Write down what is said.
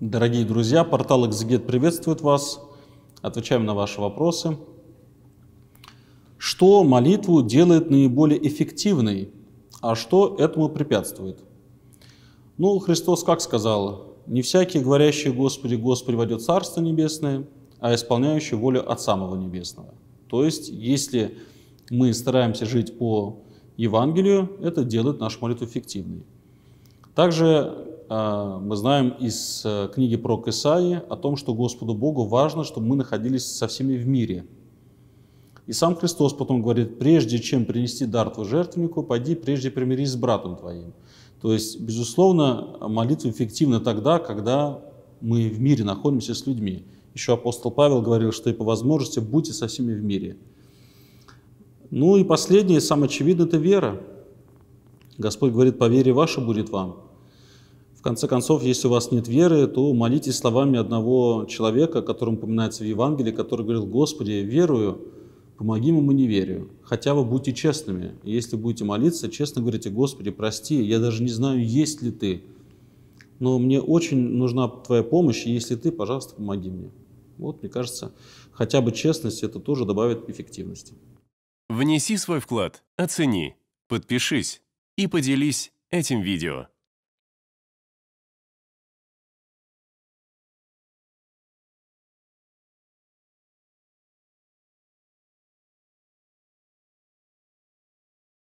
Дорогие друзья, портал «Экзегет» приветствует вас. Отвечаем на ваши вопросы. Что молитву делает наиболее эффективной, а что этому препятствует? Ну, Христос как сказал, «Не всякий, говорящий Господи, Господи, войдет Царство Небесное, а исполняющий волю от самого Небесного». То есть, если мы стараемся жить по Евангелию, это делает нашу молитву эффективной. Также а, мы знаем из э, книги про Исаии о том, что Господу Богу важно, чтобы мы находились со всеми в мире. И сам Христос потом говорит, прежде чем принести дар твой жертвеннику, пойди прежде примирись с братом твоим. То есть, безусловно, молитва эффективна тогда, когда мы в мире находимся с людьми. Еще апостол Павел говорил, что и по возможности будьте со всеми в мире. Ну и последнее, самое очевидное, это вера. Господь говорит, по вере ваша будет вам конце концов, если у вас нет веры, то молитесь словами одного человека, о котором упоминается в Евангелии, который говорил, «Господи, верую, помоги ему, не верю». Хотя вы будьте честными. Если будете молиться, честно говорите, «Господи, прости, я даже не знаю, есть ли Ты, но мне очень нужна Твоя помощь, и если Ты, пожалуйста, помоги мне». Вот, мне кажется, хотя бы честность это тоже добавит эффективности. Внеси свой вклад, оцени, подпишись и поделись этим видео.